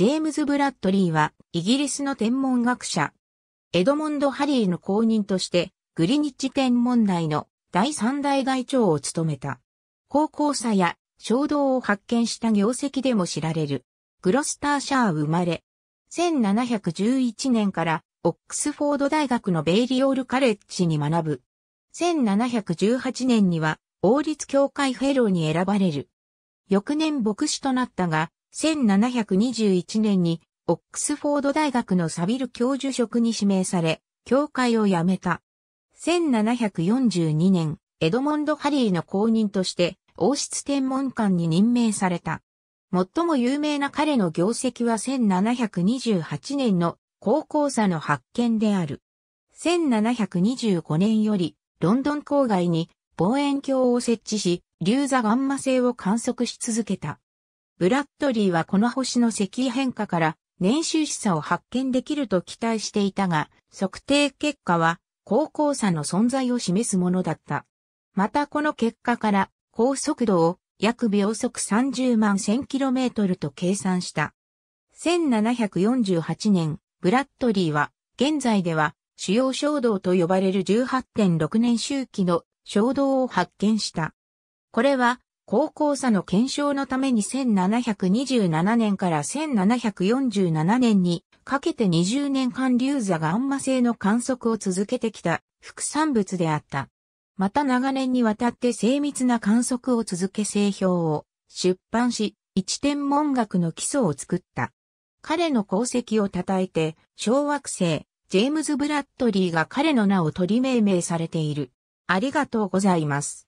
ジェームズ・ブラッドリーは、イギリスの天文学者、エドモンド・ハリーの後任として、グリニッジ天文台の第三代外長を務めた。高校差や衝動を発見した業績でも知られる。グロスターシャー生まれ。1711年からオックスフォード大学のベイリオールカレッジに学ぶ。1718年には王立協会フェローに選ばれる。翌年牧師となったが、1721年にオックスフォード大学のサビル教授職に指名され、教会を辞めた。1742年、エドモンド・ハリーの後任として、王室天文館に任命された。最も有名な彼の業績は1728年の高校差の発見である。1725年より、ロンドン郊外に望遠鏡を設置し、流座ガンマ星を観測し続けた。ブラッドリーはこの星の石変化から年収し差を発見できると期待していたが、測定結果は高校差の存在を示すものだった。またこの結果から高速度を約秒速30万 1000km と計算した。1748年、ブラッドリーは現在では主要衝動と呼ばれる18.6年周期の衝動を発見した。これは高校差の検証のために1727年から1747年にかけて20年間流座ガンマ星性の観測を続けてきた副産物であった。また長年にわたって精密な観測を続け製表を出版し、一天文学の基礎を作った。彼の功績を称えて、小惑星、ジェームズ・ブラッドリーが彼の名を取り命名されている。ありがとうございます。